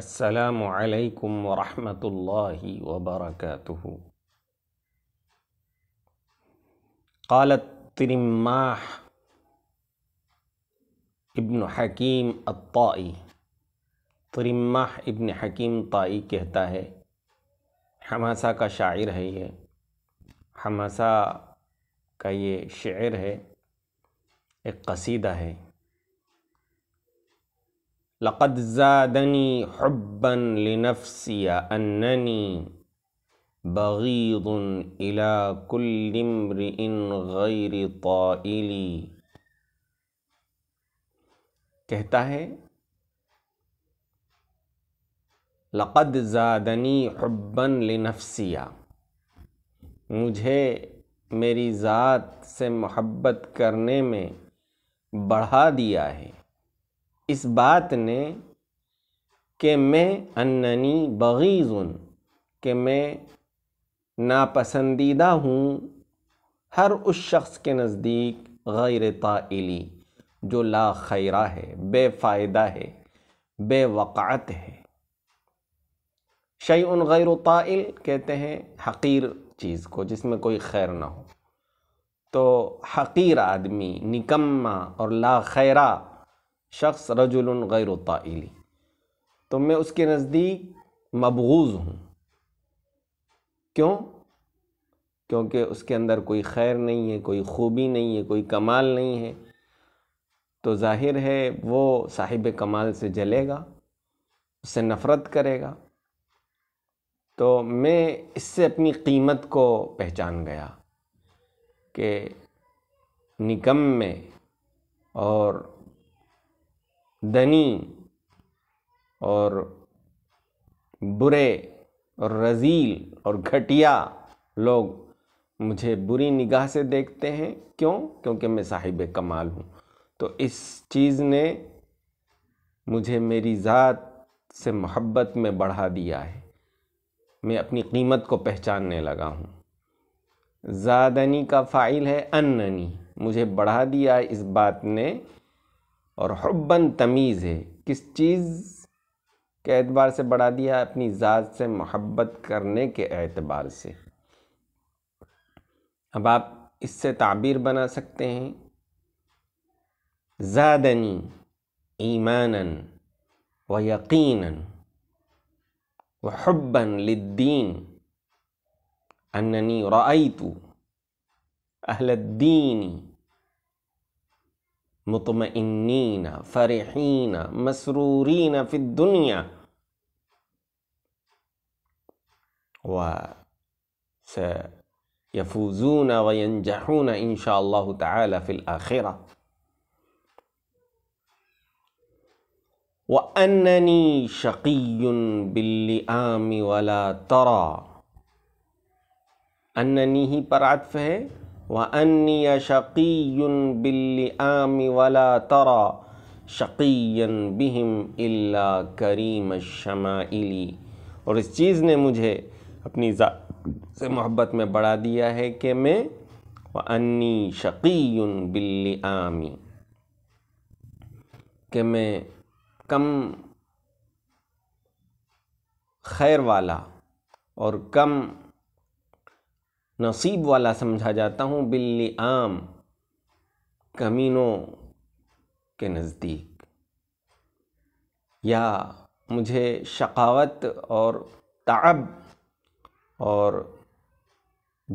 السلام عليكم ورحمة الله وبركاته قال الترماح ابن حكيم الطائي ترماح ابن حكيم طائي کہتا ہے حماسا کا شاعر ہے یہ حماسا کا یہ شعر ہے ایک قصیدہ ہے زادني حبا لنفسي أنني بغيض إلى كل امرئ غير طائلي कहता है लक़द ज़ादनी हब्बन लिनफ़सिया मुझे मेरी ज़ात से मोहब्बत करने में बढ़ा दिया है इस बात ने कि मैं अन्ननी बगीज़ुन कि मैं नापसंदीदा हूँ हर उस शख्स के नज़दीक गैर ताइली जो ला खैरा है बेफ़ायदा है बेवक़ात है शई उन गैर ताइल कहते हैं हकीर चीज़ को जिसमें कोई खैर ना हो तो हकीर आदमी निकम्मा और ला खैरा शख्स रजुल गैर ताइली तो मैं उसके नज़दीक मबगूज़ हूँ क्यों क्योंकि उसके अंदर कोई खैर नहीं है कोई ख़ूबी नहीं है कोई कमाल नहीं है तो जाहिर है वो साहिब कमाल से जलेगा उससे नफ़रत करेगा तो मैं इससे अपनी कीमत को पहचान गया कि निकम में और धनी और बुरे और रजील और घटिया लोग मुझे बुरी निगाह से देखते हैं क्यों क्योंकि मैं साहिब कमाल हूँ तो इस चीज़ ने मुझे मेरी ज़ात से मोहब्बत में बढ़ा दिया है मैं अपनी कीमत को पहचानने लगा हूँ ज़ादनी का फ़ाइल है अननी मुझे बढ़ा दिया इस बात ने और हब्बन तमीज़ है किस चीज़ के एतबार से बढ़ा दिया अपनी ज़ात से मोहब्बत करने के एतबार से अब आप इससे ताबीर बना सकते हैं ज़ादनी ईमानन व यकीनन व हब्बन लद्दीन अन्नी रईतु अहलद्दीनी مطمئنين فرحين مسرورين في الدنيا وسيفوزون وينجحون إن شاء الله تعالى في الآخرة وأنني شقي باللئام ولا ترى أنني هي पर عطف व वन्य शक़ीन बिल्लिआम वला तरा शक़ीन बिहिम इल्ला करीम शमाइली और इस चीज़ ने मुझे अपनी से मोहब्बत में बढ़ा दिया है कि मैं व वन्नी शक़ीन बिल्लिआमी कि मैं कम खैर वाला और कम नसीब वाला समझा जाता हूँ बिल्ली आम कमीनों के नज़दीक या मुझे शकावत और ताब और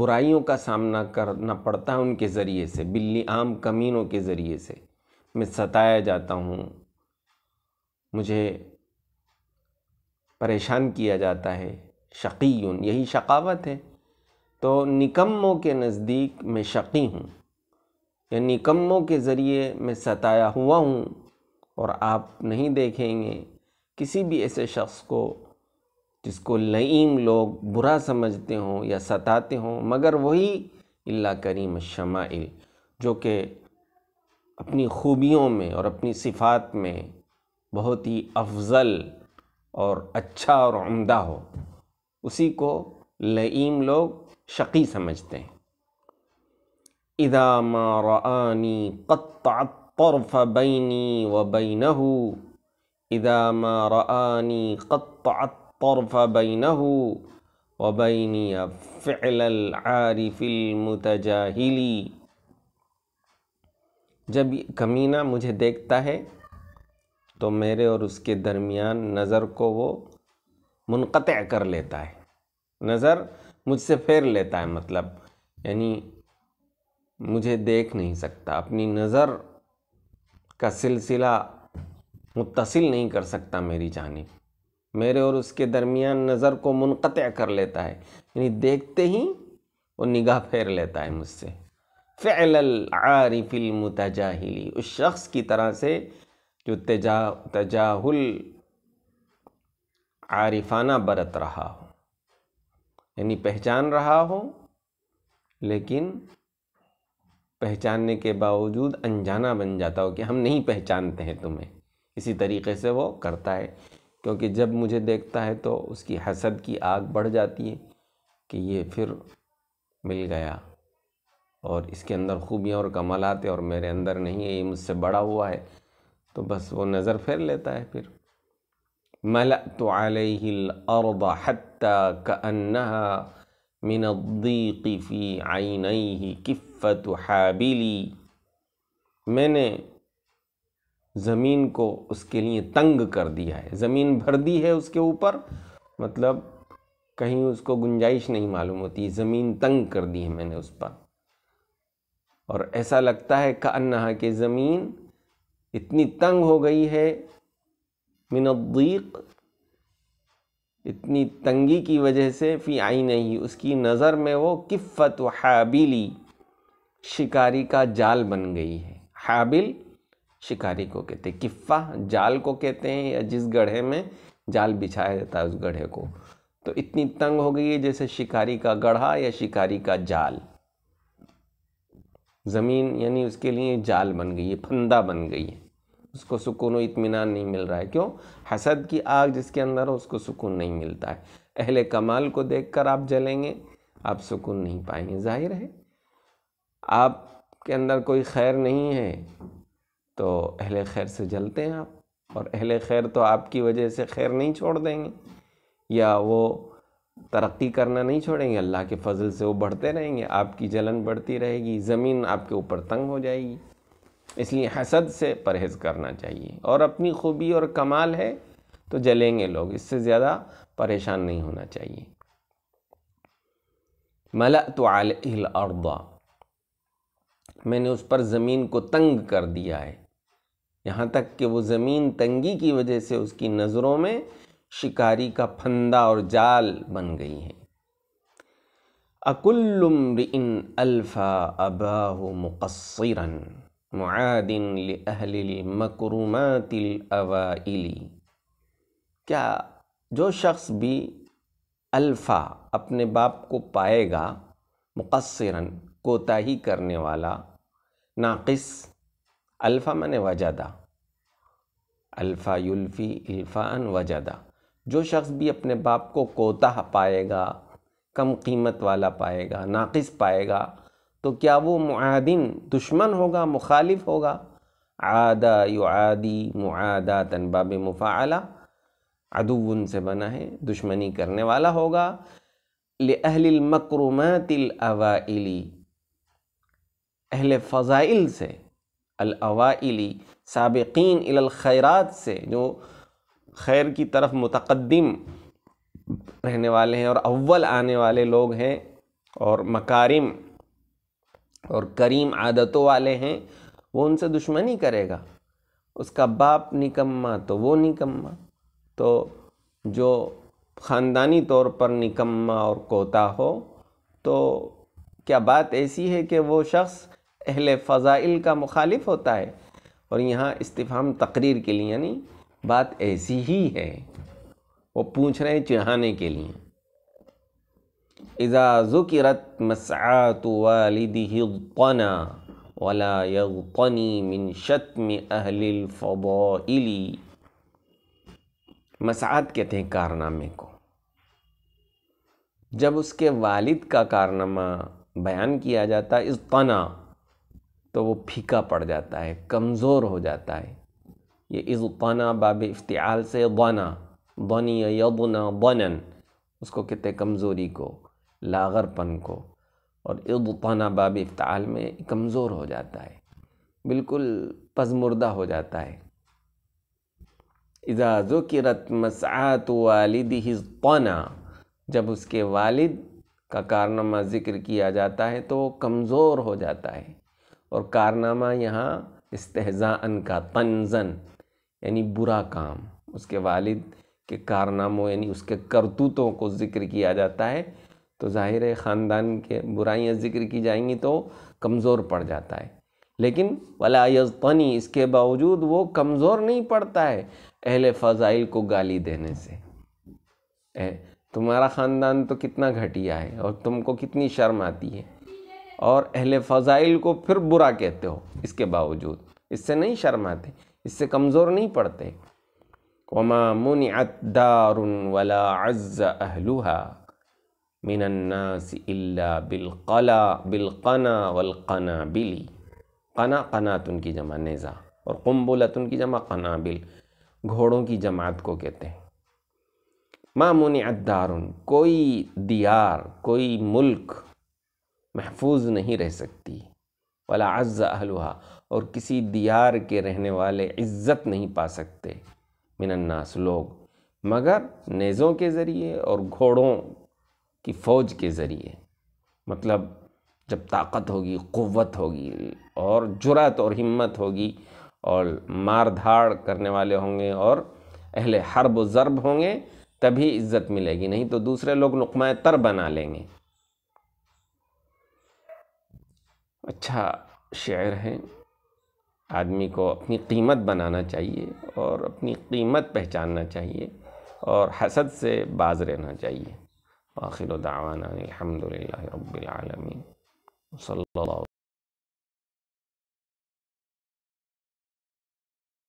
बुराइयों का सामना करना पड़ता है उनके ज़रिए से बिल्ली आम कमीनों के ज़रिए से मैं सताया जाता हूँ मुझे परेशान किया जाता है शकीयुन यही शकावत है तो निकम्मों के नज़दीक मैं शकी हूँ या निकम्मों के ज़रिए मैं सताया हुआ हूँ और आप नहीं देखेंगे किसी भी ऐसे शख्स को जिसको लईम लोग बुरा समझते हों या सताते हों मगर वही अल्ला करीम शमाइल जो कि अपनी खूबियों में और अपनी सिफात में बहुत ही अफजल और अच्छा और उम्दा हो उसी को लईम लोग शकी समझते हैं इदा मारानी व बैनहू इदा मारानी कत्तरफ बैनहू व बैनी फ़िलमतजाहिली जब कमीना मुझे देखता है तो मेरे और उसके दरमियान नज़र को वो मुनक़ कर लेता है नज़र मुझसे फेर लेता है मतलब यानी मुझे देख नहीं सकता अपनी नज़र का सिलसिला मुतसिल नहीं कर सकता मेरी जानब मेरे और उसके दरमियान नज़र को मुनत कर लेता है यानी देखते ही वो निगाह फेर लेता है मुझसे फ़ैल आरिफिल उस शख्स की तरह से जो तजा तजाहुल आरिफाना बरत रहा हो यानी पहचान रहा हो लेकिन पहचानने के बावजूद अनजाना बन जाता हो कि हम नहीं पहचानते हैं तुम्हें इसी तरीके से वो करता है क्योंकि जब मुझे देखता है तो उसकी हसद की आग बढ़ जाती है कि ये फिर मिल गया और इसके अंदर खूबियाँ और आते और मेरे अंदर नहीं है ये मुझसे बड़ा हुआ है तो बस वो नज़र फेर लेता है फिर मलत अलहल हत्ता कन्ना मिनदीक़ी आइन ही किफ़त हाबिली मैंने ज़मीन को उसके लिए तंग कर दिया है ज़मीन भर दी है उसके ऊपर मतलब कहीं उसको गुंजाइश नहीं मालूम होती ज़मीन तंग कर दी है मैंने उस पर और ऐसा लगता है का अन्ना कि ज़मीन इतनी तंग हो गई है मिन इतनी तंगी की वजह से फ़ी आई नहीं उसकी नज़र में वो किफ़त हाबिली शिकारी का जाल बन गई है हाबिल शिकारी को कहते हैं किफ़ा जाल को कहते हैं या जिस गढ़े में जाल बिछाया जाता है उस गढ़े को तो इतनी तंग हो गई है जैसे शिकारी का गढ़ा या शिकारी का जाल ज़मीन यानी उसके लिए जाल बन गई है फंदा बन गई है उसको सुकून व इतमान नहीं मिल रहा है क्यों हसद की आग जिसके अंदर हो उसको सुकून नहीं मिलता है अहले कमाल को देखकर आप जलेंगे आप सुकून नहीं पाएंगे जाहिर है आप के अंदर कोई खैर नहीं है तो अहले खैर से जलते हैं आप और अहले खैर तो आपकी वजह से खैर नहीं छोड़ देंगे या वो तरक्की करना नहीं छोड़ेंगे अल्लाह के फजल से वो बढ़ते रहेंगे आपकी जलन बढ़ती रहेगी ज़मीन आपके ऊपर तंग हो जाएगी इसलिए हसद से परहेज़ करना चाहिए और अपनी खूबी और कमाल है तो जलेंगे लोग इससे ज़्यादा परेशान नहीं होना चाहिए मला तो आलदा मैंने उस पर ज़मीन को तंग कर दिया है यहाँ तक कि वो ज़मीन तंगी की वजह से उसकी नज़रों में शिकारी का फंदा और जाल बन गई है अकुल्लुम्र इन अल्फ़ा अबाह मुकसरन मुआदिन लहल अवाइली क्या जो शख्स भी अल्फ़ा अपने बाप को पाएगा मुकसरन कोताही करने वाला नाक़िस अल्फ़ा मन वजादा अल्फ़ा युल्फ़ी इल्फ़ान वजादा जो शख्स भी अपने बाप को कोताह पाएगा कम कीमत वाला पाएगा नाक़िस पाएगा तो क्या वो मुआदिन दुश्मन होगा मुखालिफ होगा आदा युआदी मुआदा तनबाब मुफ़ाला अदुवन से बना है दुश्मनी करने वाला होगा लहलमकरुमतिल अवाइली अहल फ़ज़ाइल से अलवाइली सबकिन अलख़ैरात से जो खैर की तरफ मतकदम रहने वाले हैं और अव्वल आने वाले लोग हैं और मकारिम और करीम आदतों वाले हैं वो उनसे दुश्मनी करेगा उसका बाप निकम्मा तो वो निकम्मा तो जो ख़ानदानी तौर पर निकम्मा और कोता हो तो क्या बात ऐसी है कि वो शख्स अहल फ़ज़ाइल का मुखालिफ होता है और यहाँ इस्तीफ़ाम तकरीर के लिए यानी बात ऐसी ही है वो पूछ रहे हैं चढ़ाने के लिए इज़ा ज़ुकरत मसात मिन शतम मसात कहते हैं कारनामे को जब उसके वालिद का कारनामा बयान किया जाता है इस तना तो वो फीका पड़ जाता है कमज़ोर हो जाता है ये इस तना बाब इफ्तियाल से बना बनी यदना बनन उसको कहते कमज़ोरी को लागरपन को और इदाना बाब इफ्ताल में कमज़ोर हो जाता है बिल्कुल पजमुर्दा हो जाता है इज़ा की रतमसात वालिद हिस्ताना जब उसके वालिद का कारनामा ज़िक्र किया जाता है तो वो कमज़ोर हो जाता है और कारनामा यहाँ इस्तेजान का तंजन यानी बुरा काम उसके वालिद के कारनामों यानी उसके करतूतों को ज़िक्र किया जाता है तो ज़ाहिर है ख़ानदान के बुराइयाँ ज़िक्र की जाएंगी तो कमज़ोर पड़ जाता है लेकिन वला इसके बावजूद वो कमज़ोर नहीं पड़ता है अहल फ़ज़ाइल को गाली देने से तुम्हारा ख़ानदान तो कितना घटिया है और तुमको कितनी शर्म आती है और अहल फ़ज़ाइल को फिर बुरा कहते हो इसके बावजूद इससे नहीं शर्म आते इससे कमज़ोर नहीं पड़ते वमा मुन दारुन वला अज़ अहलुहा मिनन्नास इल्ला बिलकला बिलकना वलकना बिली कना कनातुन की जमा नेज़ा और कुम्बुलतुन की जमा कनाबिल घोड़ों की जमात को कहते हैं मामून अदारुन कोई दियार कोई मुल्क महफूज नहीं रह सकती वाला अज़्ज़ अहलुहा और किसी दियार के रहने वाले इज़्ज़त नहीं पा सकते मिनन्नास लोग मगर नेज़ों के ज़रिए और घोड़ों कि फ़ौज के ज़रिए मतलब जब ताकत होगी क़वत होगी और जुरात और हिम्मत होगी और मार धाड़ करने वाले होंगे और अहले हरब ज़रब होंगे तभी इज़्ज़त मिलेगी नहीं तो दूसरे लोग नुकमा तर बना लेंगे अच्छा शेर है आदमी को अपनी कीमत बनाना चाहिए और अपनी कीमत पहचानना चाहिए और हसद से बाज रहना चाहिए وآخر دعوانا الحمد لله رب العالمين وصلى الله